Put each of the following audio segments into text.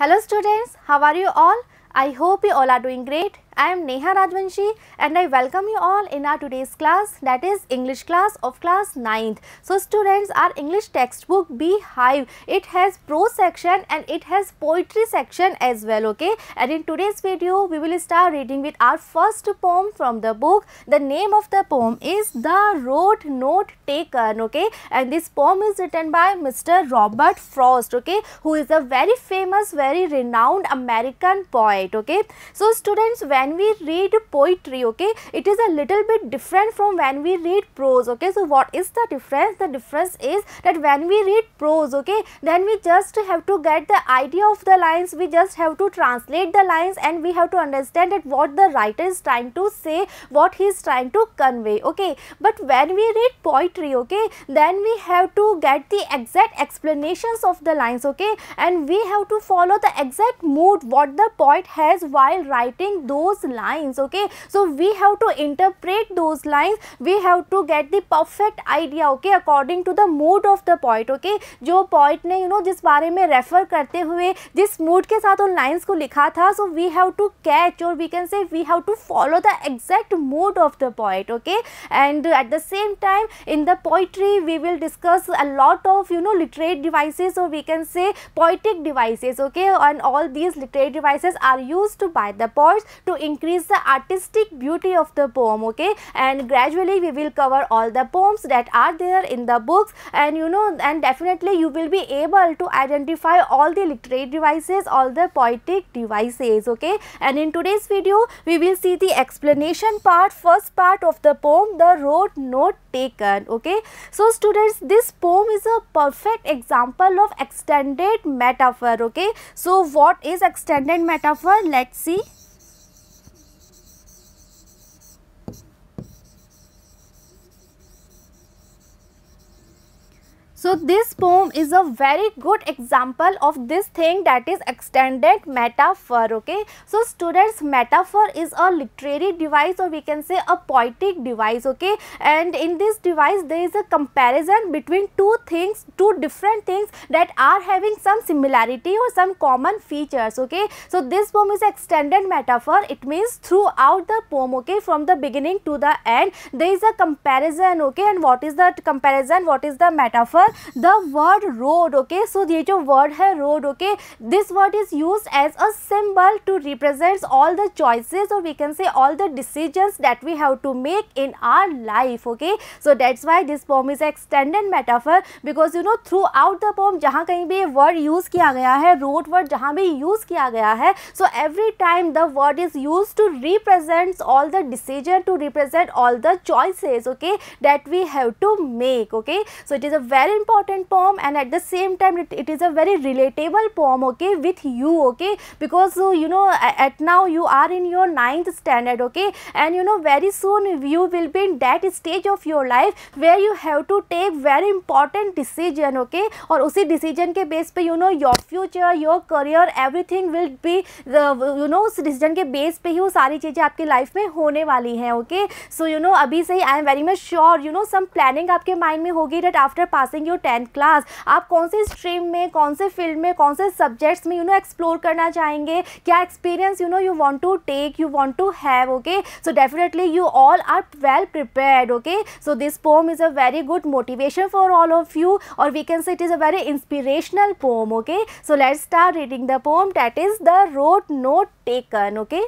Hello students, how are you all? I hope you all are doing great. I am Neha Rajvanshi and I welcome you all in our today's class that is English class of class 9th. So students our English textbook Beehive it has prose section and it has poetry section as well okay and in today's video we will start reading with our first poem from the book. The name of the poem is The Road Note Taken okay and this poem is written by Mr. Robert Frost okay who is a very famous very renowned American poet okay. So students when when we read poetry, okay, it is a little bit different from when we read prose, okay. So, what is the difference? The difference is that when we read prose, okay, then we just have to get the idea of the lines, we just have to translate the lines and we have to understand that what the writer is trying to say, what he is trying to convey, okay. But when we read poetry, okay, then we have to get the exact explanations of the lines, okay, and we have to follow the exact mood what the poet has while writing those those lines okay so we have to interpret those lines we have to get the perfect idea okay according to the mood of the poet okay Jo poet ne you know jis बारे mein refer karte हुए जिस mood ke साथ un lines ko likha tha. So we have to catch, or we can say we have to follow the exact mood of the poet okay and at the same time in the poetry we will discuss a lot of you know literary devices or we can say poetic devices okay and all these literary devices are used by the poets to increase the artistic beauty of the poem okay and gradually we will cover all the poems that are there in the books and you know and definitely you will be able to identify all the literary devices all the poetic devices okay and in today's video we will see the explanation part first part of the poem the road not taken okay so students this poem is a perfect example of extended metaphor okay so what is extended metaphor let's see So this poem is a very good example of this thing that is extended metaphor okay. So students metaphor is a literary device or we can say a poetic device okay and in this device there is a comparison between two things two different things that are having some similarity or some common features okay. So this poem is extended metaphor it means throughout the poem okay from the beginning to the end there is a comparison okay and what is the comparison what is the metaphor the word road okay so ये जो word है road okay this word is use as a symbol to represent all the choices और we can say all the decision that we have to make in our life okay so that's why this poem is extended metaphor because you know throughout the poem जहाँ कहीं भी ये word use किया गया है road word जहाँ भी use किया गया है so every time the word is use to represent all the decision to represent all the choices okay that we have to make okay so it is a very very important poem and at the same time it, it is a very relatable poem okay with you okay because uh, you know at now you are in your ninth standard okay and you know very soon you will be in that stage of your life where you have to take very important decision okay और उसी decision के base पे you know your future your career everything will be you know उस decision के base पे ही वो सारी चीज़ें आपकी लाइफ में होने वाली हैं ओके सो यू नो अभी से ही i am very much sure you know some planning aapke mind mein hogi that after passing during your tenth class आप कौन से स्ट्रीम में कौन से फील्ड में कौन से सब्जेक्ट्स में यू नो एक्सप्लोर करना चाहेंगे क्या experience you know you want to take you want to have okay so definitely you all are well prepared okay so this poem is a very good motivation for all of you और we can say it is a very inspirational poem okay so let's start reading the poem that is the road not taken okay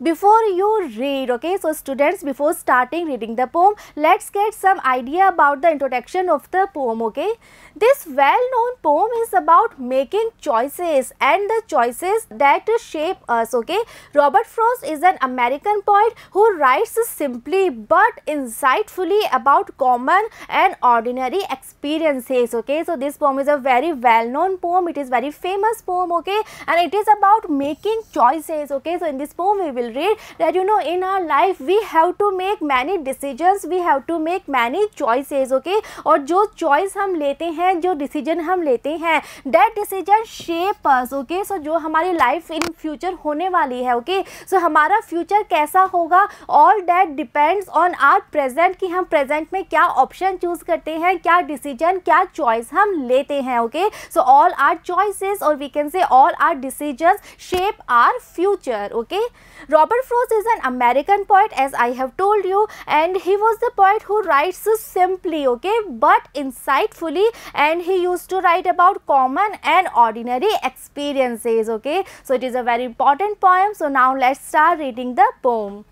before you read okay so students before starting reading the poem let's get some idea about the introduction of the poem okay this well-known poem is about making choices and the choices that shape us, okay. Robert Frost is an American poet who writes simply but insightfully about common and ordinary experiences, okay. So, this poem is a very well-known poem. It is very famous poem, okay. And it is about making choices, okay. So, in this poem we will read that, you know, in our life we have to make many decisions, we have to make many choices, okay. or जो choice we लेते हैं जो decision हम लेते हैं that decision shape us okay so जो हमारी life in future होने वाली है ओके okay? सो so, हमारा फ्यूचर कैसा होगा all that depends on our present कि हम प्रेजेंट में क्या ऑप्शन चूज करते हैं क्या डिसीजन क्या चॉइस हम लेते हैं okay so all our choices और we can say all our decision shape our future okay Robert Frost is an American poet as I have told you and he was the poet who writes simply okay but insightfully and he used to write about common and ordinary experiences okay so it is a very important poem so now let's start reading the poem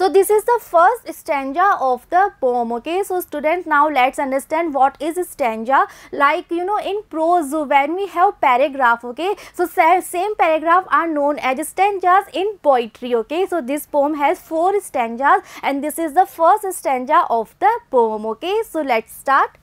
so this is the first stanza of the poem. Okay, so students, now let's understand what is stanza. Like you know, in prose, when we have paragraph, okay, so same paragraph are known as stanzas in poetry. Okay, so this poem has four stanzas, and this is the first stanza of the poem. Okay, so let's start.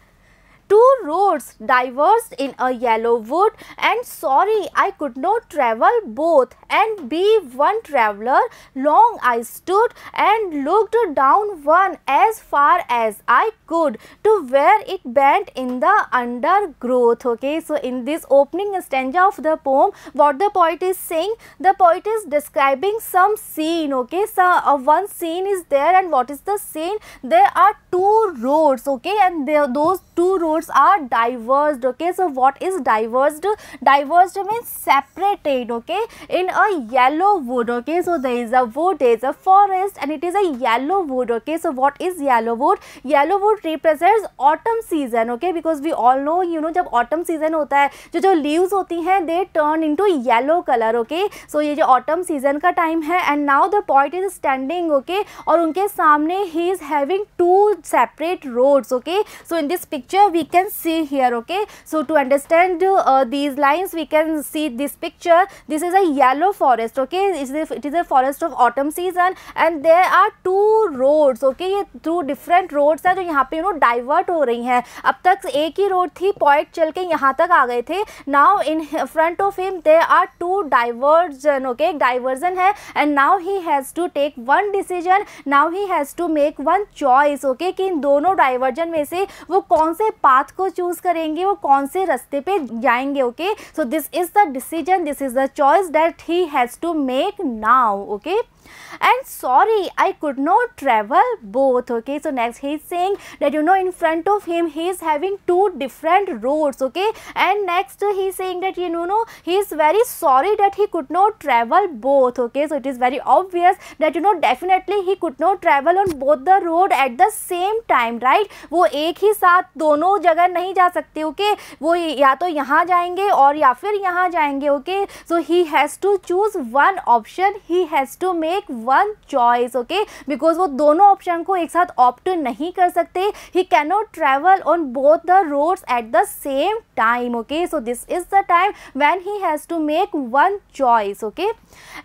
Two roads diverged in a yellow wood and sorry I could not travel both and be one traveler. Long I stood and looked down one as far as I could to where it bent in the undergrowth. Okay, so in this opening stanza of the poem, what the poet is saying, the poet is describing some scene. Okay, so uh, one scene is there and what is the scene? There are two roads. Okay, and there, those two roads fruits are diverged okay so what is diverged diverged means separated okay in a yellow wood okay so there is a wood there is a forest and it is a yellow wood okay so what is yellow wood yellow wood represents autumn season okay because we all know you know जब autumn season होता है जो जो leaves होती हैं they turn into yellow color okay so ये जो autumn season का time है and now the poet is standing okay और उनके सामने he is having two separate roads okay so in this picture we can see here okay so to understand uh, these lines we can see this picture this is a yellow forest okay is it is a forest of autumn season and there are two roads okay ye through different roads हैं jo yahan pe you know divert ho rahi hain ab tak ek hi road thi point chal ke yahan tak aa gaye the now in front of him there are two diversion okay ek diversion hai and now he has to take one decision now he has to make one choice okay ki in dono diversion mein se wo kaun se path path को choose करेंगे वो कौन से रास्ते पे जाएंगे okay so this is the decision this is the choice that he has to make now okay and sorry I could not travel both okay so next he is saying that you know in front of him he is having two different roads okay and next he is saying that you know no, he is very sorry that he could not travel both okay so it is very obvious that you know definitely he could not travel on both the road at the same time right wo ek hi साथ dono jagah nahi ja sakte okay? wo ya to yahan jayenge aur ya fir yahan jayenge okay so he has to choose one option he has to make make one choice okay because वो दोनों option को एक साथ opt नहीं कर सकते he cannot travel on both the roads at the same time okay so this is the time when he has to make one choice okay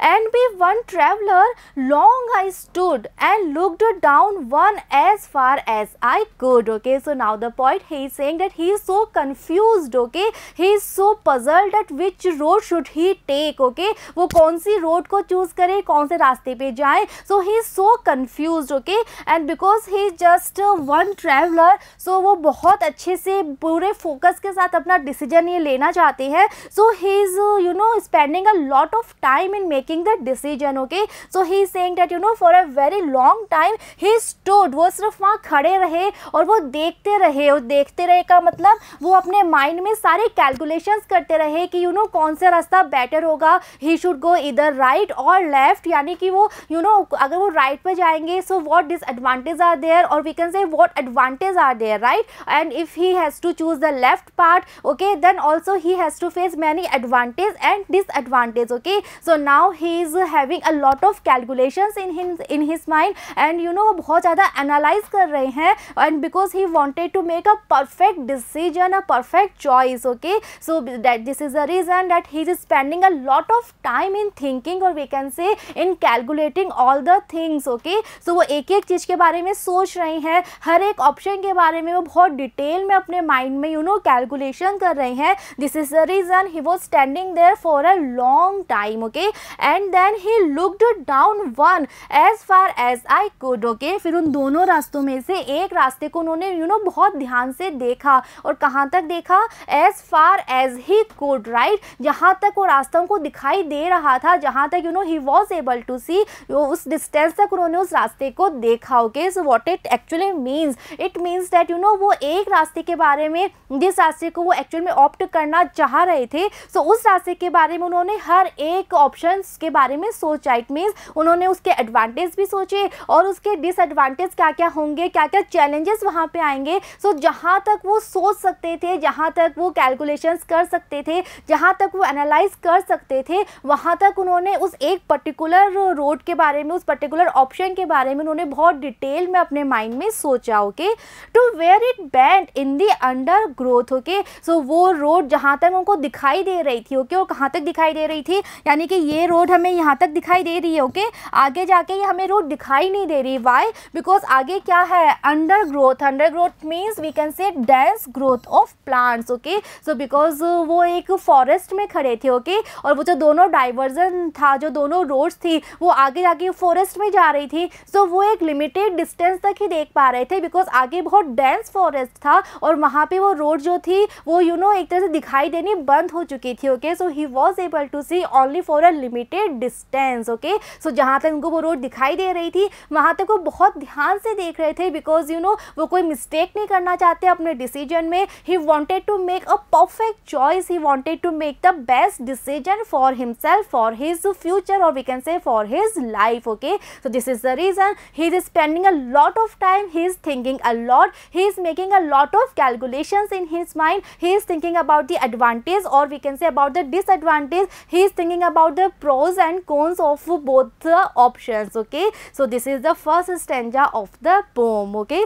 and be one traveller long I stood and looked down one as far as I could okay so now the point he sang saying that he is so confuse okay he is so puzzled at which road should he take okay वो कौन सी road को choose करे कौन से रास्ते रास्ते पे जाए so he is so confuse okay and because he is just one traveller so वो बहुत अच्छे से पूरे फोकस के साथ अपना डिसीजन ये लेना चाहते हैं so he is you know spending a lot of time in making the decision okay so he is saying that you know for a very long time he stood वो सिर्फ वहाँ खड़े रहे और वो देखते रहे और देखते रहे का मतलब वो अपने माइंड में सारे कैलकुलेशन करते रहे कि यू you नो know, कौन सा रास्ता बेटर होगा ही शुड गो इधर राइट और लेफ्ट यानी कि क्योंकि वो यू you नो know, अगर वो राइट right पर जाएंगे so what disadvantage are there और we can say what advantage are there right and if he has to choose the left part okay then also he has to face many advantage and disadvantage okay so now he is having a lot of calculations in him in his mind and you know बहुत ज़्यादा analyse कर रहे हैं and because he wanted to make a perfect decision a perfect choice okay so that this is the reason that he is spending a lot of time in thinking और we can say in कैल calculating all the things okay so वो एक एक चीज़ के बारे में सोच रहे हैं हर एक ऑप्शन के बारे में वो बहुत डिटेल में अपने माइंड में यू नो कैलकुलेशन कर रहे हैं this is the reason he was standing there for a long time okay and then he looked down one as far as I could okay फिर उन दोनों रास्तों में से एक रास्ते को उन्होंने यू you नो know, बहुत ध्यान से देखा और कहाँ तक देखा as far as he could right जहाँ तक वो रास्ता उनको दिखाई दे रहा था जहाँ तक you know he was able to उसी उस डिस्टेंस तक उन्होंने उस रास्ते को देखा okay so what it actually means it means that you know वो एक रास्ते के बारे में जिस रास्ते को वो एक्चुअल में ऑप्ट करना चाह रहे थे सो so उस रास्ते के बारे में उन्होंने हर एक ऑप्शन के बारे में सोचा इट मीन्स उन्होंने उसके एडवांटेज भी सोचे और उसके डिसएडवांटेज क्या क्या होंगे क्या क्या चैलेंजेस वहाँ पे आएंगे सो so जहाँ तक वो सोच सकते थे जहाँ तक वो कैलकुलेशंस कर सकते थे जहाँ तक वो एनालाइज कर सकते थे वहाँ तक उन्होंने उस एक पर्टिकुलर रोड के बारे में उस पर्टिकुलर ऑप्शन के बारे में उन्होंने बहुत डिटेल में अपने माइंड में सोचा okay to where it bent in the undergrowth okay so वो रोड जहाँ तक उनको दिखाई दे रही थी ओके okay? और कहाँ तक दिखाई दे रही थी यानी कि ये रोड हमें यहाँ तक दिखाई दे रही है ओके okay? आगे जाके ये हमें रोड दिखाई नहीं दे रही वाई बिकॉज आगे क्या है under growth under growth means we can say dense growth of plants okay so because वो एक फॉरेस्ट में खड़े थे ओके okay? और वो जो दोनों डाइवर्जन था जो दोनों रोड्स थी वो आगे आगे फॉरेस्ट में जा रही थी सो वो एक लिमिटेड डिस्टेंस तक ही देख पा रहे थे बिकॉज आगे बहुत डेंस फॉरेस्ट था और वहाँ पे वो रोड जो थी वो यू you नो know, एक तरह से दिखाई देनी बंद हो चुकी थी okay so he was able to see only for a limited distance okay so जहाँ तक उनको वो रोड दिखाई दे रही थी वहाँ तक वो बहुत ध्यान से देख रहे थे बिकॉज यू नो वो कोई मिस्टेक नहीं करना चाहते अपने डिसीजन में ही wanted to make a perfect choice he wanted to make the best decision for himself for his future और we can say for his life okay so this is the reason he is spending a lot of time he is thinking a lot he is making a lot of calculations in his mind he is thinking about the advantage or we can say about the disadvantage he is thinking about the pros and cons of both the options okay so this is the first stanza of the poem okay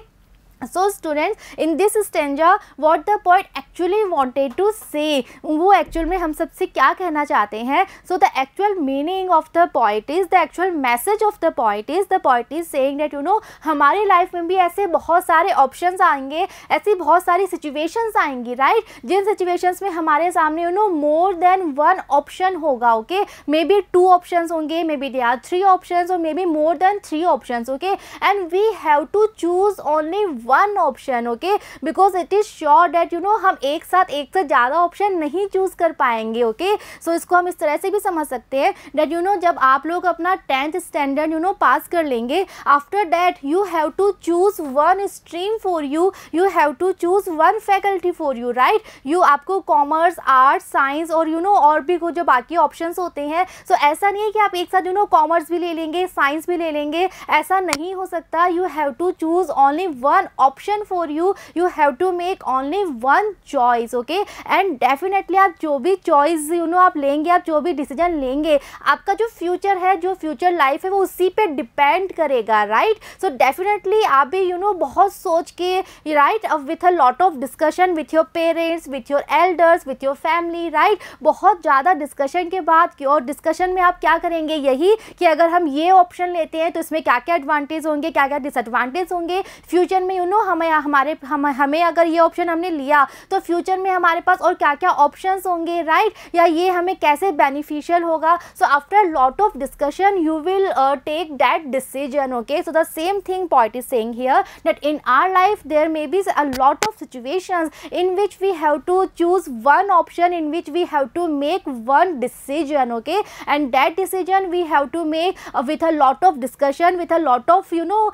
so students in this stanza what the point actually wanted to say वो actual में हम सबसे क्या कहना चाहते हैं so the actual meaning of the poet is the actual message of the poet is the poet is saying that you know हमारी life में भी ऐसे बहुत सारे ऑप्शन आएंगे ऐसी बहुत सारी सिचुएशंस आएंगी राइट right? जिन सिचुएशंस में हमारे सामने you know more than one option होगा okay maybe two option होंगे maybe they are three option और maybe more than three option okay and we have to choose only one option okay because it is sure that you know हम एक साथ एक से ज़्यादा option नहीं choose कर पाएंगे ओके okay? सो so, इसको हम इस तरह से भी समझ सकते हैं डेट यू नो जब आप लोग अपना tenth standard you know pass कर लेंगे after that you have to choose one stream for you you have to choose one faculty for you right you आपको कॉमर्स आर्ट्स साइंस और you you know know, और भी कुछ जो बाकी option होते हैं सो so, ऐसा नहीं है कि आप एक साथ यू नो कॉमर्स भी ले लेंगे साइंस भी ले लेंगे ऐसा नहीं हो सकता you have to choose only one option for you you have to make only one choice okay and definitely आप जो भी चॉइस यू नो आप लेंगे आप जो भी डिसीजन लेंगे आपका जो फ्यूचर है जो फ्यूचर लाइफ है वो उसी पे डिपेंड करेगा राइट सो डेफिनेटली आप भी यू you नो know, बहुत सोच के right with a lot of discussion with your parents with your elders with your family right बहुत ज़्यादा डिस्कशन के बाद क्यों और डिस्कशन में आप क्या करेंगे यही कि अगर हम ये ऑप्शन लेते हैं तो इसमें क्या क्या एडवांटेज होंगे क्या क्या डिसएडवांटेज होंगे फ्यूचर में यू दोनों हमें हमारे हम, हमें अगर ये ऑप्शन हमने लिया तो फ्यूचर में हमारे पास और क्या क्या ऑप्शंस होंगे राइट right? या ये हमें कैसे बेनिफिशियल होगा so after lot of discussion you will take that decision okay so the same thing point is saying here that in our life there may be a lot of situation in which we have to choose one option in which we have to make one decision okay and that decision we have to make with a lot of discussion with a lot of you know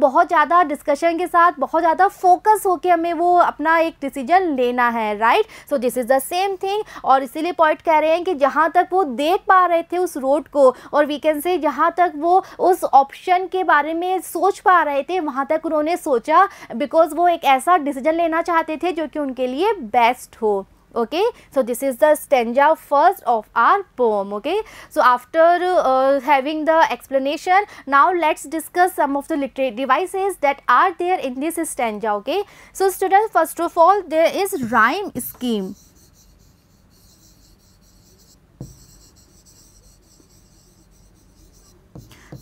बहुत ज़्यादा discussion के साथ बहुत ज़्यादा focus होकर हमें वो अपना एक डिसीजन लेना है right so this is the same thing और इसीलिए पॉइंट कह रहे हैं कि जहाँ तक वो देख पा रहे थे उस रोड को और वी कैन से जहाँ तक वो उस ऑप्शन के बारे में सोच पा रहे थे वहाँ तक उन्होंने सोचा बिकॉज वो एक ऐसा डिसीजन लेना चाहते थे जो कि उनके लिए बेस्ट हो okay so this is the stanza first of our poem okay so after uh, having the explanation now let's discuss some of the literary devices that are there in this stanza okay so students first of all there is rhyme scheme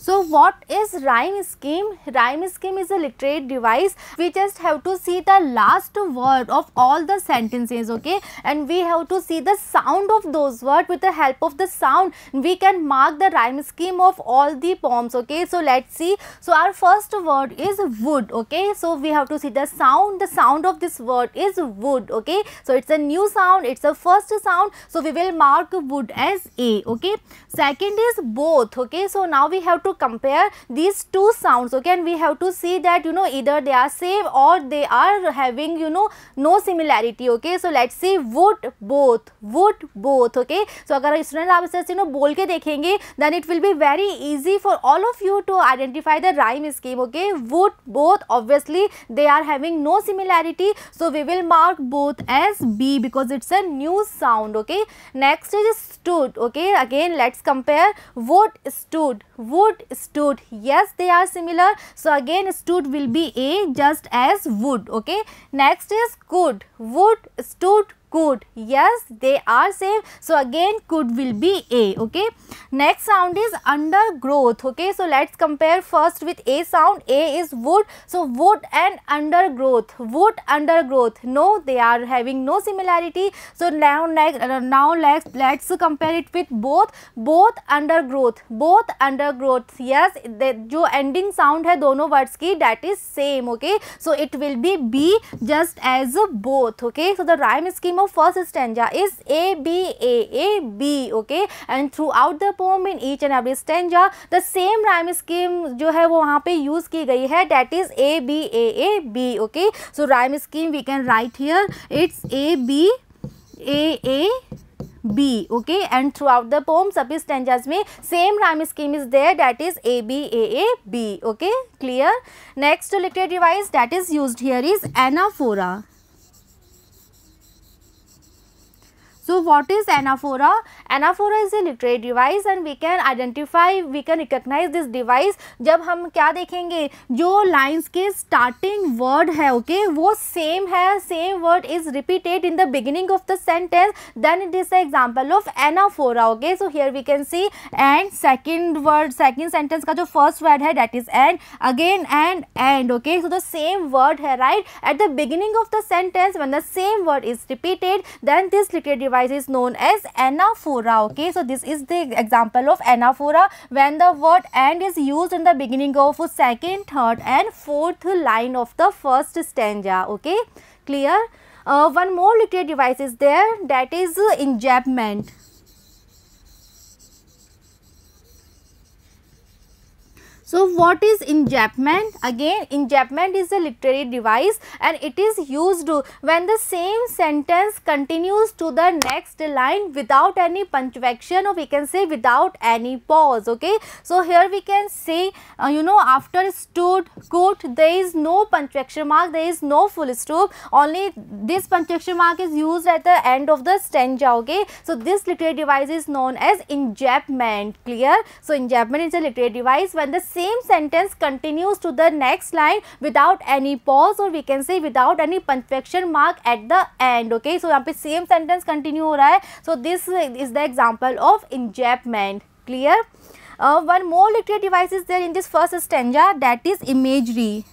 So what is rhyme scheme? Rhyme scheme is a literary device. We just have to see the last word of all the sentences okay and we have to see the sound of those words with the help of the sound. We can mark the rhyme scheme of all the poems okay. So let's see. So our first word is wood okay. So we have to see the sound. The sound of this word is wood okay. So it's a new sound. It's a first sound. So we will mark wood as A okay. Second is both okay. So now we have to compare these two sounds okay and we have to see that you know either they are same or they are having you know no similarity okay so let's see would both would both okay so agar student aap isse you know bol ke dekhenge then it will be very easy for all of you to identify the rhyme scheme okay would both obviously they are having no similarity so we will mark both as b because it's a new sound okay next is stood okay again let's compare would stood wood stood yes they are similar so again stood will be a just as wood okay next is could wood stood could yes they are same so again could will be a okay next sound is undergrowth okay so let's compare first with a sound a is wood so wood and undergrowth wood undergrowth no they are having no similarity so now uh, now let's let's compare it with both both undergrowth both undergrowth yes the jo ending sound hai dono words ki that is same okay so it will be b just as both okay so the rhyme scheme theme of first stanza is A B A A B okay and throughout the poem in each and every stanza the same rhyme scheme जो है वो वहाँ पे use की गई है that is A B A A B okay so rhyme scheme we can write here it's A B A A B okay and throughout the poem सभी stanzas में same rhyme scheme is there that is A B A A B okay clear next literary device that is use here is anaphora So what is anaphora? Anaphora is a literary device and we can identify, we can recognize this device. जब हम क्या देखेंगे जो lines के starting word है okay okay? वो same है same word is repeated in the beginning of the sentence then it is example of anaphora okay so here we can see and second word second sentence का जो first word है that is and again and and okay so the same word है right at the beginning of the sentence one the same word is repeated then this literary device is known as anaphora okay so this is the example of anaphora when the word and is used in the beginning of second third and fourth line of the first stanza okay clear uh, one more literary device is there that is uh, enjambment So, what is enjambment? Again, enjambment is a literary device and it is used when the same sentence continues to the next line without any punctuation or we can say without any pause, okay. So, here we can say, uh, you know, after stood, quote, there is no punctuation mark, there is no full stop, only this punctuation mark is used at the end of the stanza, okay. So, this literary device is known as enjambment, clear? So, enjambment is a literary device when the same sentence continues to the next line without any pause or we can say without any punctuation mark at the end okay so यहाँ पे same sentence continue हो so this is the example of enjambment clear uh, one more literary device is there in this first stanza that is imagery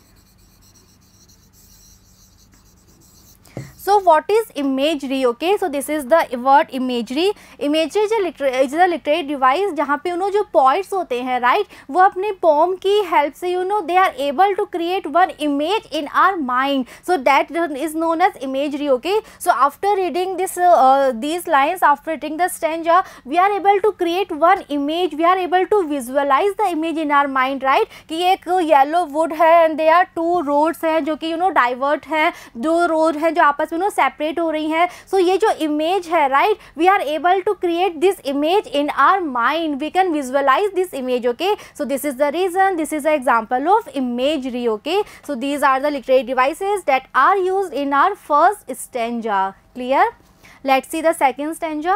So what is imagery? Okay, so this is the word imagery. Imagery is a literary device जहाँ पे उन्होंने जो poets होते हैं right वो अपने poem की help से you know they are able to create one image in our mind. So that is known as imagery. Okay, so after reading this uh, these lines after reading the stanza we are able to create one image. We are able to visualize the image in our mind right कि एक yellow wood है and they are two roads हैं जो कि you know divert हैं दो road हैं जो आपस में यू नो सेपरेट हो रही हैं सो ये जो इमेज है right we are able to create this image in our mind we can visualise this image okay so this is the reason this is the example of imagery okay so these are the literary devices that are use in our first stanza clear let's see the second stanza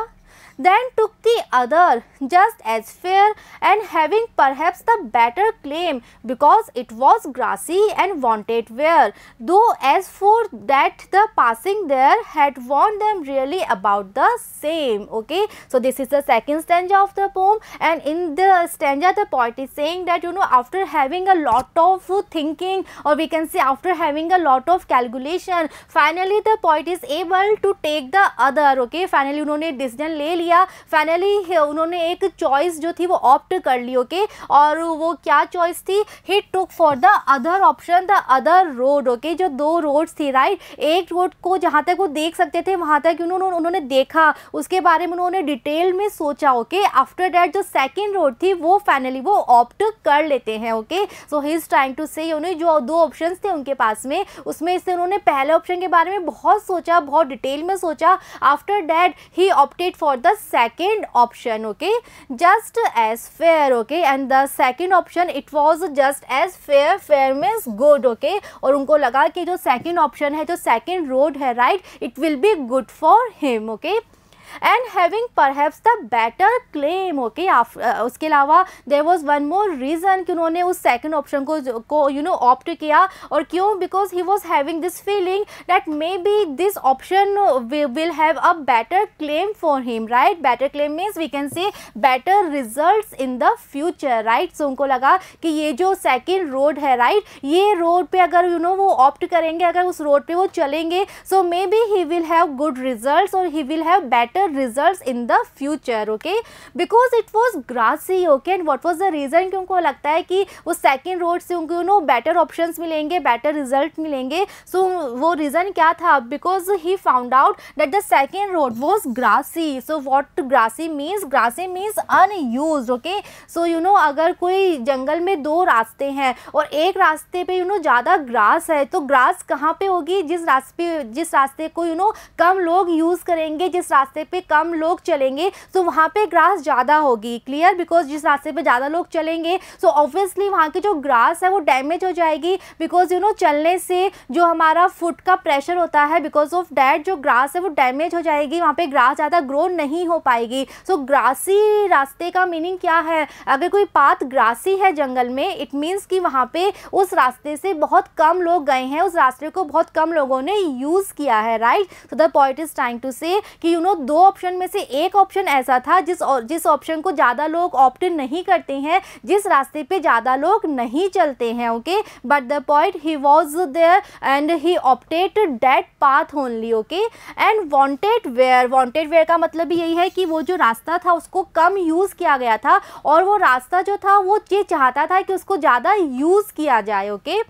Then took the other just as fair and having perhaps the better claim because it was grassy and wanted wear, though as for that the passing there had warned them really about the same. Okay, so this is the second stanza of the poem and in the stanza the poet is saying that you know after having a lot of thinking or we can say after having a lot of calculation finally the poet is able to take the other okay finally you know decision ले लिया किया finally उन्होंने एक choice जो थी वो opt कर ली ओके और वो क्या चॉइस थी he took for the other option the other road okay जो दो रोड्स थी राइट एक रोड को जहाँ तक वो देख सकते थे वहाँ तक उन्होंने उन्होंने देखा उसके बारे में उन्होंने डिटेल में सोचा ओके आफ्टर डैट जो सेकेंड रोड थी वो फाइनली वो ऑप्ट कर लेते हैं okay so he is trying to say उन्हें जो दो ऑप्शन थे उनके पास में उसमें से उन्होंने पहले ऑप्शन के बारे में बहुत सोचा बहुत डिटेल में सोचा after that he opted for the second option okay just as fair okay and the second option it was just as fair fair means good okay और उनको लगा कि जो second option है जो second road है right it will be good for him okay and having perhaps the better claim okay उसके अलावा there was one more reason कि उन्होंने उस सेकेंड ऑप्शन को को यू नो ऑप्ट किया और क्यों because he was having this feeling that maybe this option will have a better claim for him right better claim means we can say better result in the future right so उनको लगा कि ये जो second road है right right, ये road पे अगर you you know know, वो ऑप्ट करेंगे अगर उस रोड पे वो चलेंगे so maybe he will have good result और he will have better better results in the future okay because it was grassy okay and what was the reason कि उनको lagta hai ki wo second road se unko you know better options milenge better result milenge so wo reason kya tha because he found out that the second road was grassy so what grassy means grassy means unused okay so you know agar koi कोई mein do raste hain aur ek raste pe you know zyada grass hai to grass kahan pe hogi jis raste pe jis raste ko you know kam log use karenge jis raste पे कम लोग चलेंगे तो वहाँ पे grass ज़्यादा होगी clear because जिस रास्ते पे ज़्यादा लोग चलेंगे सो ऑब्वियसली वहाँ की जो ग्रास है वो डैमेज हो जाएगी बिकॉज यू नो चलने से जो हमारा फुट का प्रेशर होता है बिकॉज ऑफ डैट जो ग्रास है वो डैमेज हो जाएगी वहाँ पर ग्रास ज़्यादा ग्रो नहीं हो पाएगी सो so, ग्रासी रास्ते का मीनिंग क्या है अगर कोई पात ग्रासी है जंगल में इट मीन्स कि वहाँ पर उस रास्ते से बहुत कम लोग गए हैं उस रास्ते को बहुत कम लोगों ने यूज़ किया है right so the point is trying to say कि यू you नो know, दो ऑप्शन में से एक ऑप्शन ऐसा था जिस जिस ऑप्शन को ज़्यादा लोग ऑप्ट नहीं करते हैं जिस रास्ते पे ज़्यादा लोग नहीं चलते हैं okay but the point he was there and he opted that path only okay and wanted wear wanted wear का मतलब यही है कि वो जो रास्ता था उसको कम यूज़ किया गया था और वो रास्ता जो था वो ये चाहता था कि उसको ज़्यादा यूज़ किया जाए okay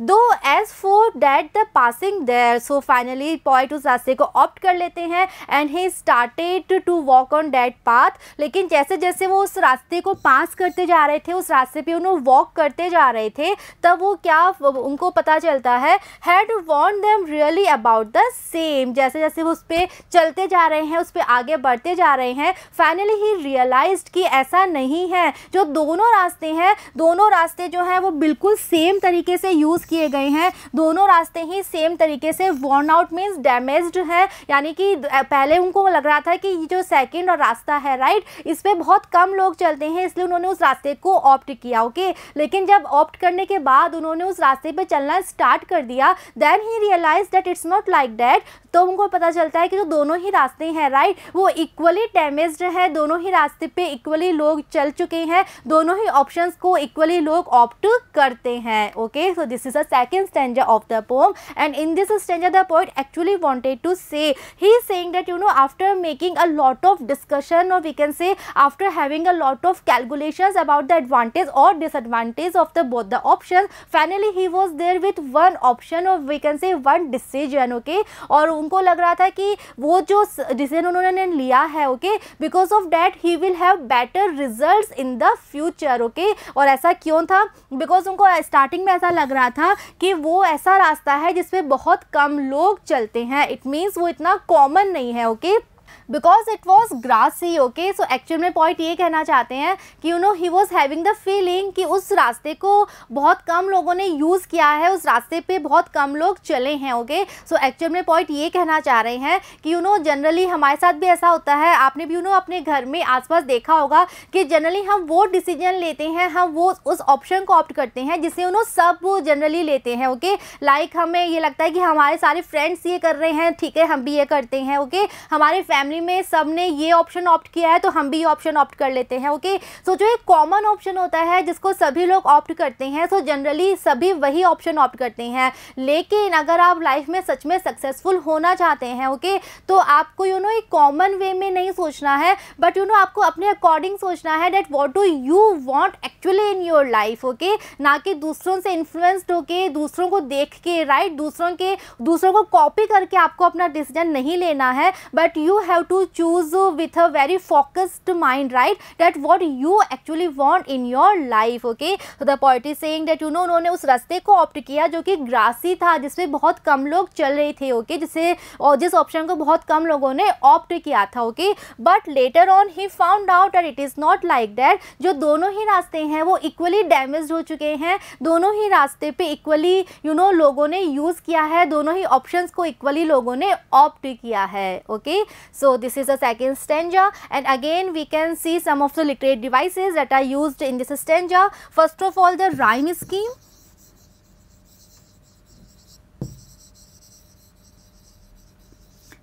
though as for that the passing there so finally point उस रास्ते को ऑप्ट कर लेते हैं and he start started to walk on that path लेकिन जैसे जैसे वो उस रास्ते को पास करते जा रहे थे उस रास्ते पे उन्होंने वॉक करते जा रहे थे तब वो क्या उनको पता चलता है हैड वॉन्ट them really about the same जैसे जैसे वो उस पर चलते जा रहे हैं उस पर आगे बढ़ते जा रहे हैं फाइनली ही रियलाइज कि ऐसा नहीं है जो दोनों रास्ते हैं दोनों रास्ते जो हैं वो बिल्कुल सेम तरीके से यूज़ किए गए हैं दोनों रास्ते ही सेम तरीके से वॉर्न आउट मीन्स डैमेज है यानी कि पहले उनको लग रहा था कि ये जो सेकेंड रास्ता है राइट इस पर बहुत कम लोग चलते हैं इसलिए उन्होंने उस रास्ते को ऑप्ट किया ओके लेकिन जब ऑप्ट करने के बाद उन्होंने उस रास्ते पर चलना स्टार्ट कर दिया then he realize that it's not like that तो उनको पता चलता है कि जो तो दोनों ही रास्ते हैं राइट वो इक्वली डैमेज है दोनों ही रास्ते पे इक्वली लोग चल चुके हैं दोनों ही ऑप्शन को इक्वली लोग ऑप्ट करते हैं okay so this is a second of the poem and in this stanza the poet actually wanted to say he saying that you know after making a lot of discussion और we can say after having a lot of calculation about the advantage और disadvantage of the both the option finally he was there with one option और we can say one decision okay और उनको लग रहा था कि वो जो डिसीजन उन्होंने लिया है okay because of that he will have better result in the future okay और ऐसा क्यों था बिकॉज उनको स्टार्टिंग में ऐसा लग रहा था कि वो ऐसा रास्ता है जिसपे बहुत कम लोग चलते हैं इट मीन्स वो इतना कॉमन नहीं है okay okay? Because it was grassy okay so actual में पॉइंट ये कहना चाहते हैं कि you know he was having the feeling कि उस रास्ते को बहुत कम लोगों ने यूज़ किया है उस रास्ते पे बहुत कम लोग चले हैं ओके सो एक्चुअल में पॉइंट ये कहना चाह रहे हैं कि यू नो जनरली हमारे साथ भी ऐसा होता है आपने भी यू नो अपने घर में आसपास देखा होगा कि जनरली हम वो डिसीजन लेते हैं हम वो उस ऑप्शन को ऑप्ट करते हैं जिसे नो सब जनरली लेते हैं ओके लाइक like हमें ये लगता है कि हमारे सारे फ्रेंड्स ये कर रहे हैं ठीक है हम भी ये करते हैं ओके हमारे फैमिली फैमिली में सब ने ये ऑप्शन ऑप्ट किया है तो हम भी ये ऑप्शन ऑप्ट कर लेते हैं ओके सो जो एक कॉमन ऑप्शन होता है जिसको सभी लोग ऑप्ट करते हैं सो जनरली सभी वही ऑप्शन ऑप्ट करते हैं लेकिन अगर आप लाइफ में सच में सक्सेसफुल होना चाहते हैं ओके तो आपको यू नो एक कॉमन वे में नहीं सोचना है बट यू नो आपको अपने अकॉर्डिंग सोचना है that what do you want actually in your life okay ना कि दूसरों से इन्फ्लुएंस्ड होके दूसरों को देख के राइट right? दूसरों के दूसरों को कॉपी करके आपको अपना डिसीजन नहीं लेना है but you have have to choose with a very focused mind right that what you actually want in your life okay so the poet is saying that you know उन्होंने उस रास्ते को ऑप्ट किया जो कि ग्रासी था जिसपे बहुत कम लोग चल रहे थे ओके okay? जिसे और जिस ऑप्शन को बहुत कम लोगों ने ऑप्ट किया था okay but later on he found out at it is not like that जो दोनों ही रास्ते हैं वो इक्वली डैमेज हो चुके हैं दोनों ही रास्ते पे इक्वली यू नो लोगों ने यूज़ किया है दोनों ही ऑप्शंस को इक्वली लोगों ने ऑप्ट किया है okay okay? So this is the second stanza and again we can see some of the literary devices that are used in this stanza. First of all the rhyme scheme.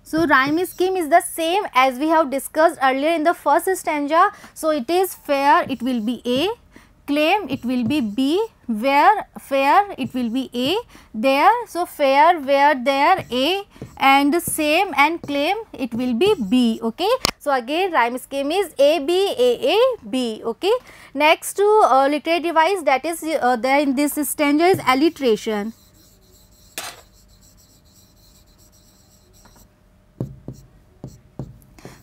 So rhyme scheme is the same as we have discussed earlier in the first stanza. So it is fair, it will be A claim it will be B, where fair it will be A, there. So, fair, where, there, A and same and claim it will be B. Okay. So, again rhyme scheme is A, B, A, A, B. Okay. Next to uh, literary device that is uh, there in this stanza is alliteration.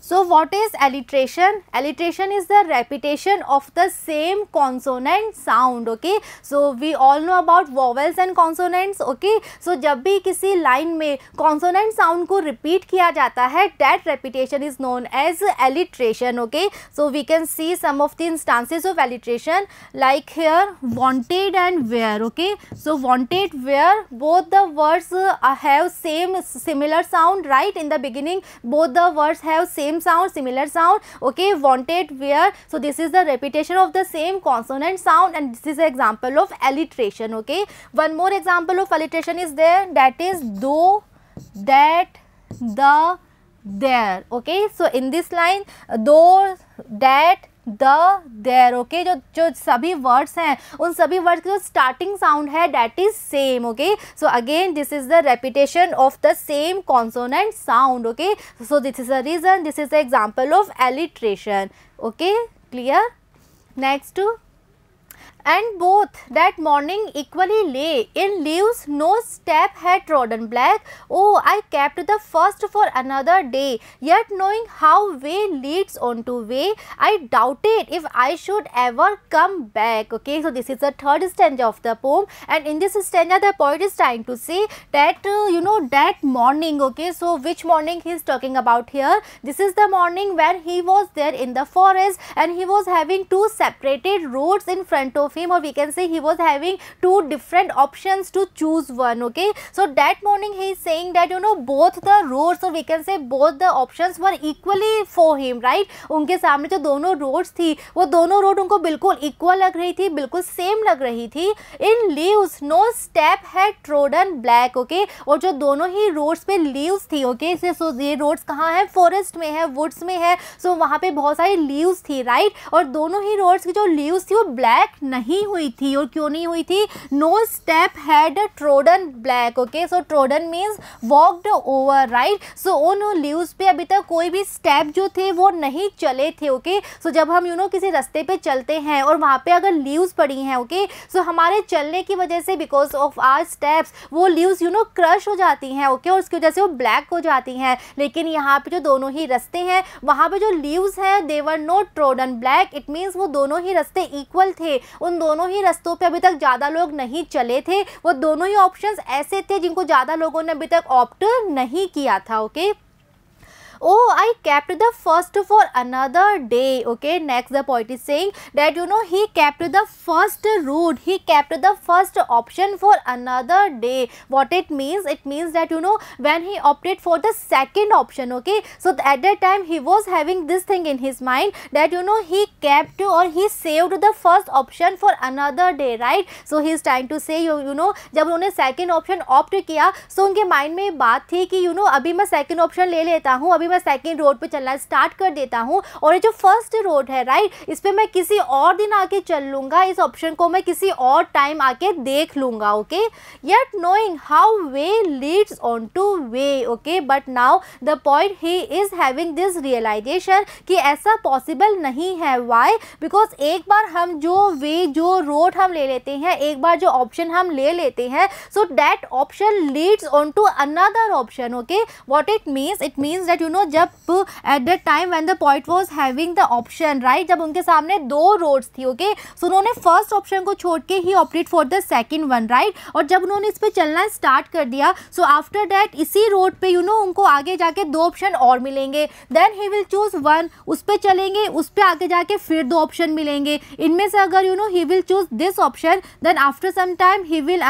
So, what is alliteration? Alliteration is the repetition of the same consonant sound, okay. So, we all know about vowels and consonants, okay. So, जब भी किसी line में consonant sound को repeat किया jata है that repetition is known as alliteration, okay. So, we can see some of the instances of alliteration like here wanted and where, okay. So, wanted, where both the words uh, have same similar sound, right. In the beginning both the words have same same sound similar sound okay wanted where so this is the repetition of the same consonant sound and this is an example of alliteration okay one more example of alliteration is there that is though that the there okay so in this line though that the there okay जो जो सभी words हैं उन सभी words की जो starting sound है that is same okay so again this is the repetition of the same consonant sound okay so this is the reason this is the example of alliteration okay clear next and both that morning equally lay. In leaves no step had trodden black. Oh, I kept the first for another day. Yet knowing how way leads on to way, I doubted if I should ever come back. Okay, so this is the third stanza of the poem and in this stanza the poet is trying to say that uh, you know that morning okay so which morning he is talking about here this is the morning when he was there in the forest and he was having two separated roads in front of perfume or we can say he was having two different options to choose one okay so that morning he is saying that you know both the roads or we can say both the options were equally for him right उनके सामने जो दोनों roads थी वो दोनों road उनको बिल्कुल equal लग रही थी बिल्कुल सेम लग रही थी in leaves no step had trodden black okay और जो दोनों ही रोड्स पे लीव्स थी ओके okay? सो so, ये रोड्स कहाँ है फॉरेस्ट में है वुड्स में है सो so, वहाँ पे बहुत सारी लीव्स थी राइट और दोनों ही रोड्स की जो लीव्स थी वो ब्लैक नहीं नहीं हुई थी और क्यों नहीं हुई थी no step had trodden black okay so trodden means walked over right so उन लीव्स पे अभी तक कोई भी स्टेप जो थे वो नहीं चले थे ओके okay? सो so, जब हम यू नो किसी रास्ते पे चलते हैं और वहाँ पे अगर लीव्स पड़ी हैं ओके okay? सो so, हमारे चलने की वजह से बिकॉज ऑफ आर स्टेप्स वो लीव्स यू नो क्रश हो जाती हैं ओके okay? और उसकी वजह से वो ब्लैक हो जाती हैं लेकिन यहाँ पे जो दोनों ही रस्ते हैं वहाँ पे जो लीव्स हैं they're not trodden black it means वो दोनों ही रस्ते इक्वल थे उन दोनों ही रस्तों पे अभी तक ज़्यादा लोग नहीं चले थे वो दोनों ही ऑप्शंस ऐसे थे जिनको ज़्यादा लोगों ने अभी तक ऑप्ट नहीं किया था okay oh I kept the first for another day okay next the point is saying that you know he kept the first route he kept the first option for another day what it means it means that you know when he opted for the second option okay so at that time he was having this thing in his mind that you know he kept or he saved the first option for another day right so he is trying to say you you know जब उन्होंने second option opt किया सो so उनके mind में बात थी कि you know, अभी मैं second option ले लेता हूँ अभी भी मैं सेकेंड रोड पर चलना स्टार्ट कर देता हूँ और ये जो फर्स्ट रोड है राइट इस पर मैं किसी और दिन आके चल लूँगा इस ऑप्शन को मैं किसी और टाइम आके देख लूँगा okay yet knowing how way leads on to way okay but now the point he is having this realisation कि ऐसा पॉसिबल नहीं है वाई बिकॉज एक बार हम जो वे जो रोड हम ले लेते हैं एक बार जो ऑप्शन हम ले लेते हैं so that option leads on to another option okay what it means it means that you know no जब at the time when the point was having the option right जब उनके सामने दो रोड्स थी ओके सो उन्होंने first option को छोड़ के ही operate for the second one right और जब उन्होंने इस पर चलना स्टार्ट कर दिया सो आफ्टर दैट इसी रोड पे यू you नो know, उनको आगे जाके दो ऑप्शन और मिलेंगे then he will choose one उस पर चलेंगे उस पर आगे जाके फिर दो ऑप्शन मिलेंगे इनमें से अगर you know he will choose this option then after some time he will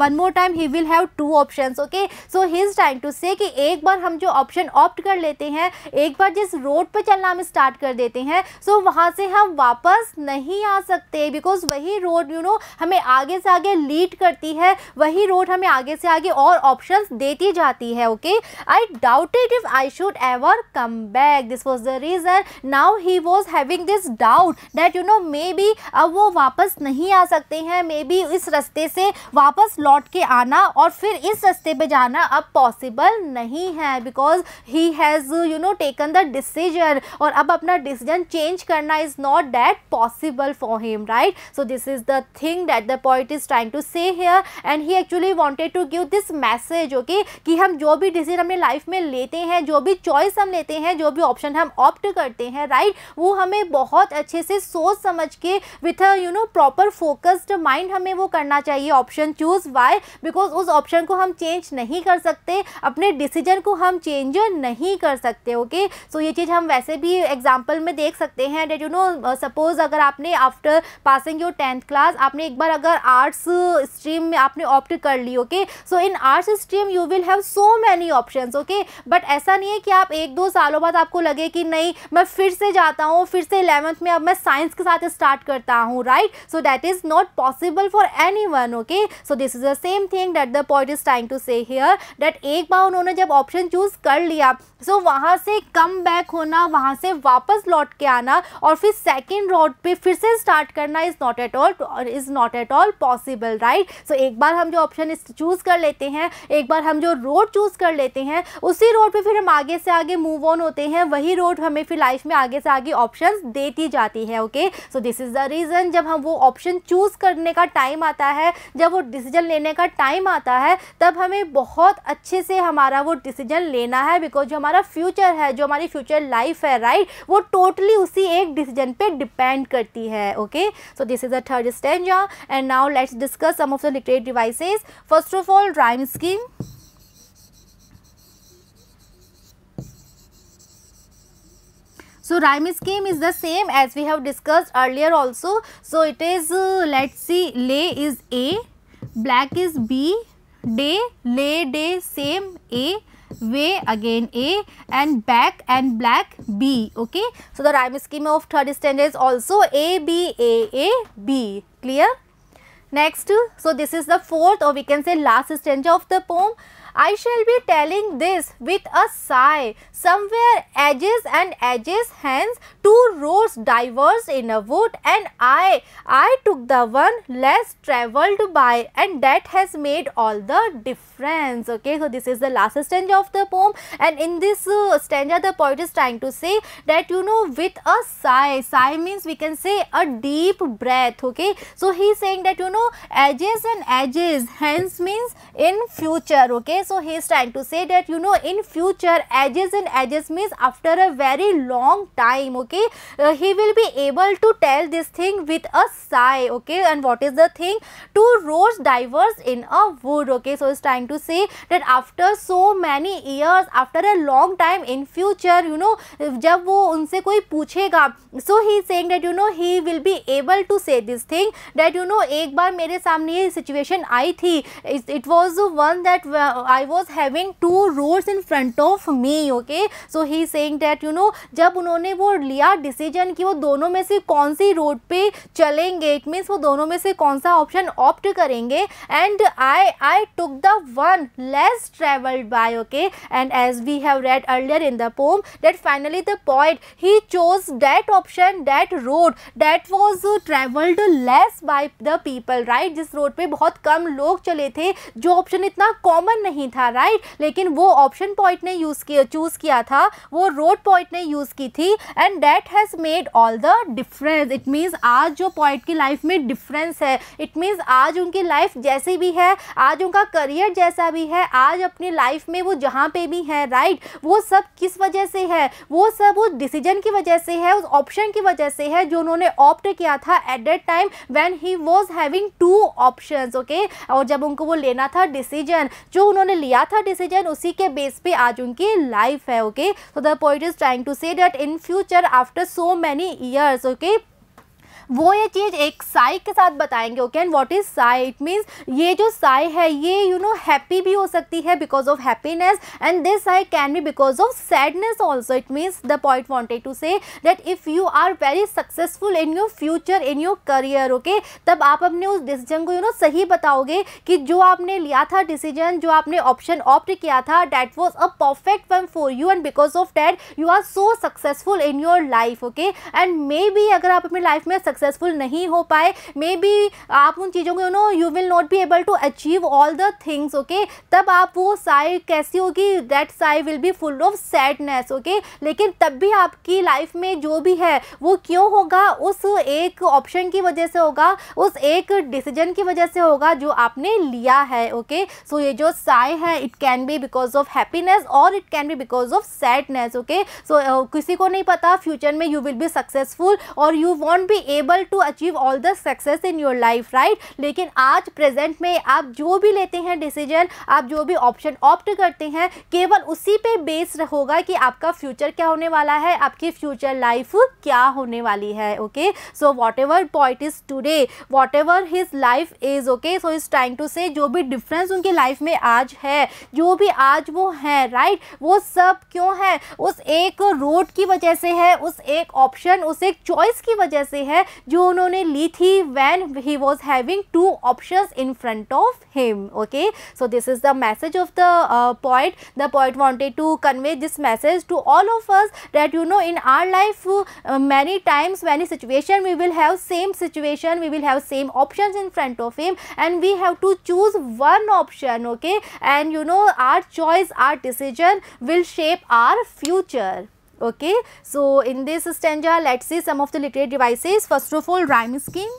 one more time he will have two option okay so he is trying to say कि एक बार हम जो ऑप्शन ऑप्ट कर ले लेते हैं एक बार जिस रोड पर चलना हम स्टार्ट कर देते हैं सो वहाँ से हम वापस नहीं आ सकते बिकॉज वही रोड यू नो हमें आगे से आगे लीड करती है वही रोड हमें आगे से आगे और ऑप्शन देती जाती है okay I doubted if I should ever come back this was the reason now he was having this doubt that you know maybe अब वो वापस नहीं आ सकते हैं मे बी इस रस्ते से वापस लौट के आना और फिर इस रस्ते पे जाना अब पॉसिबल नहीं है because he has has you know taken the decision और अब अपना डिसीजन चेंज करना is not that possible for him right so this is the thing that the point is trying to say here and he actually wanted to give this message okay कि हम जो भी decision अपने life में लेते हैं जो भी चॉइस हम लेते हैं जो भी ऑप्शन हम ऑप्ट करते हैं राइट right? वो हमें बहुत अच्छे से सोच समझ के with you know proper focused mind हमें वो करना चाहिए ऑप्शन चूज़ वाई बिकॉज उस ऑप्शन को हम चेंज नहीं कर सकते अपने डिसीजन को हम चेंज नहीं कर कर सकते हो ओके सो ये चीज़ हम वैसे भी एग्जाम्पल में देख सकते हैं डेट यू नो सपोज अगर आपने after passing your tenth class आपने एक बार अगर आर्ट्स स्ट्रीम में आपने ऑप्ट कर ली okay so in arts stream you will have so many option okay but ऐसा नहीं है कि आप एक दो सालों बाद आपको लगे कि नहीं मैं फिर से जाता हूँ फिर से इलेवंथ में अब मैं साइंस के साथ स्टार्ट करता हूँ right so that is not possible for anyone okay so this is the same thing that the point is trying to say here that एक बार उन्होंने जब ऑप्शन चूज कर लिया सो वहां वहाँ से कम बैक होना वहाँ से वापस लौट के आना और फिर सेकेंड रोड पे फिर से स्टार्ट करना is not at all is not at all possible right so एक बार हम जो ऑप्शन चूज़ कर लेते हैं एक बार हम जो रोड चूज़ कर लेते हैं उसी रोड पर फिर हम आगे से आगे मूव ऑन होते हैं वही रोड हमें फिर लाइफ में आगे से आगे ऑप्शन देती जाती है okay so this is the reason जब हम वो ऑप्शन चूज़ करने का टाइम आता है जब वो डिसीजन लेने का टाइम आता है तब हमें बहुत अच्छे से हमारा वो डिसीजन लेना है बिकॉज जो हमारा हमारा फ्यूचर है जो हमारी फ्यूचर लाइफ है राइट right? वो टोटली उसी एक डिसीजन पे डिपेंड करती है okay so this is the third stanza and now let's discuss some of the literary devices first of all rhyme scheme so rhyme scheme is the same as we have discussed earlier also so it is uh, let's see lay is a black is b day lay day same a way again A and back and black B. Okay. So, the rhyme scheme of third standard is also A B A A B. Clear? Next, so this is the fourth or we can say last stanza of the poem. I shall be telling this with a sigh. Somewhere edges and edges, hence two roads diverged in a wood and I, I took the one less travelled by and that has made all the difference. Okay, so this is the last stanza of the poem and in this uh, stanza the poet is trying to say that you know with a sigh, sigh means we can say a deep breath. Okay, so he is saying that you know edges and edges, hence means in future. Okay, so trying to say that you know in future edges and edges means after a very long time okay uh, he will be able to tell this thing with a sigh okay and what is the thing two rose divers in a wood okay so it's trying to say that after so many years after a long time in future you know जब वो उनसे कोई पूछेगा so he saying that you know he will be able to say this thing that you know एक बार मेरे सामने ये सिचुएशन आई थी it was one that I was having two roads in front of me okay so he sang that you know जब उन्होंने वो लिया डिसीजन कि वो दोनों में से कौन सी रोड पे चलेंगे इट मीन्स वो दोनों में से कौन सा ऑप्शन ऑप्ट करेंगे and I I took the one less travelled by okay and as we have read earlier in the poem that finally the point he chose that option that road that was travelled less by the people right जिस रोड पे बहुत कम लोग चले थे जो option इतना common नहीं नहीं था राइट लेकिन वो ऑप्शन पॉइंट ने यूज़ किया चूज़ किया था वो रोड पॉइंट ने यूज़ की थी and that has made all the difference it means आज जो पॉइंट की लाइफ में डिफरेंस है इट मींस आज उनकी लाइफ जैसी भी है आज उनका करियर जैसा भी है आज अपनी लाइफ में वो जहाँ पे भी है राइट वो सब किस वजह से है वो सब उस डिसीजन की वजह से है उस ऑप्शन की वजह से है जो उन्होंने ऑप्ट किया था at that time when he was having two options okay और जब उनको वो लेना था डिसीजन जो उन्होंने उन्होंने लिया था डिसीजन उसी के बेस पे आज उनकी लाइफ है okay so the point is trying to say that in future after so many years okay वो ये चीज़ एक साई के साथ बताएंगे okay and what is sigh it means ये जो साई है ये यू नो हैप्पी भी हो सकती है because of happiness and this sigh can be because of sadness also it means the point wanted to say that if you are very successful in your future in your career okay तब आप अपने उस decision को you you know know, सही बताओगे कि जो आपने लिया था डिसीजन जो आपने ऑप्शन ऑप्ट किया था that was a perfect one for you and because of that you are so successful in your life okay and maybe अगर आप अपनी लाइफ में सक्सेस सक्सेसफुल नहीं हो पाए मे बी आप उन चीज़ों को you know you will not be able to achieve all the things okay तब आप वो साई कैसी होगी that sigh will be full of sadness okay लेकिन तब भी आपकी लाइफ में जो भी है वो क्यों होगा उस एक ऑप्शन की वजह से होगा उस एक डिसीजन की वजह से होगा जो आपने लिया है ओके okay? सो so, ये जो साय है it can be because of happiness और it can be because of sadness okay so किसी को नहीं पता फ्यूचर में यू विल बी सक्सेसफुल और you won't be able able to achieve all the success in your life right लेकिन आज present में आप जो भी लेते हैं डिसीजन आप जो भी ऑप्शन ऑप्ट करते हैं केवल उसी पे बेस होगा कि आपका फ्यूचर क्या होने वाला है आपकी फ्यूचर लाइफ क्या होने वाली है okay so whatever point is today whatever his life is okay so is trying to say जो भी डिफरेंस उनकी लाइफ में आज है जो भी आज वो है राइट right? वो सब क्यों है उस एक रोड की वजह से है उस एक ऑप्शन उस एक चॉइस की वजह से है जो उन्होंने ली थी when he was having two option in front of him okay so this is the message of the point the point wanted to convey this message to all of us that you know in our life many times many situation we will have same situation we will have same option in front of him and we have to choose one option okay and you know our choice our decision will shape our future okay. So, in this stanza let us see some of the literary devices first of all rhyme scheme.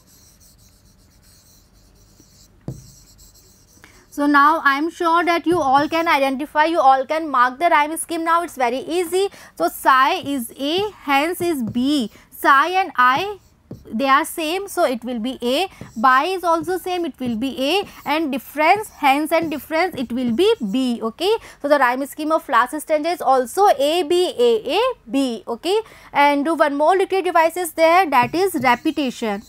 So, now I am sure that you all can identify you all can mark the rhyme scheme now it is very easy. So, psi is A hence is B psi and I they are same so it will be a by is also same it will be a and difference hence and difference it will be b okay so the rhyme scheme of last stanza is also a b a a b okay and do one more literary device is there that is repetition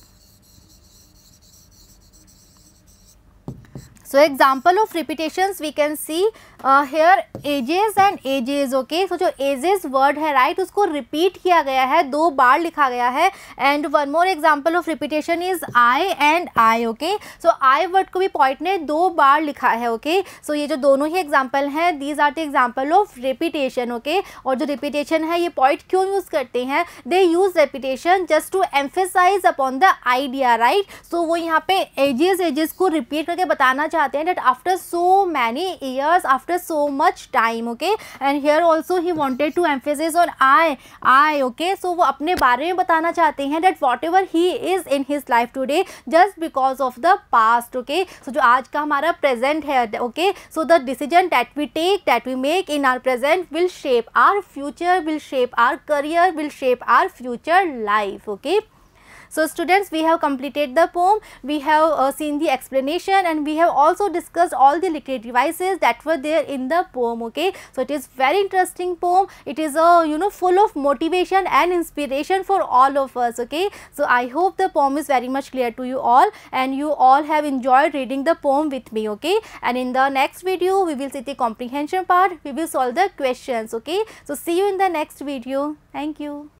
so example of repetitions we can see here ages and ages okay so जो ages word है right right? उसको repeat किया गया है दो बार लिखा गया है and one more example of repetition is I and I okay so I word को भी पॉइंट ने दो बार लिखा है ओके okay? सो so, ये जो दोनों ही एग्जाम्पल हैं these are the example of repetition okay और जो रिपीटेशन है ये पॉइंट क्यों यूज़ करते हैं they use repetition just to emphasize upon the idea right so वो यहाँ पे एजेस एजेस को रिपीट करके बताना चाहते हैं that after so many years after after so much time okay and here also he wanted to emphasize on I I okay so wo apne bare mein batana chahte hain that whatever he is in his life today just because of the past okay so jo aaj ka hamara present hai okay so the decision that we take that we make in our present will shape our future will shape our career will shape our future life okay So, students we have completed the poem, we have uh, seen the explanation and we have also discussed all the literary devices that were there in the poem. Okay. So, it is very interesting poem, it is a uh, you know full of motivation and inspiration for all of us. Okay. So, I hope the poem is very much clear to you all and you all have enjoyed reading the poem with me. Okay. And in the next video we will see the comprehension part, we will solve the questions. Okay. So, see you in the next video. Thank you.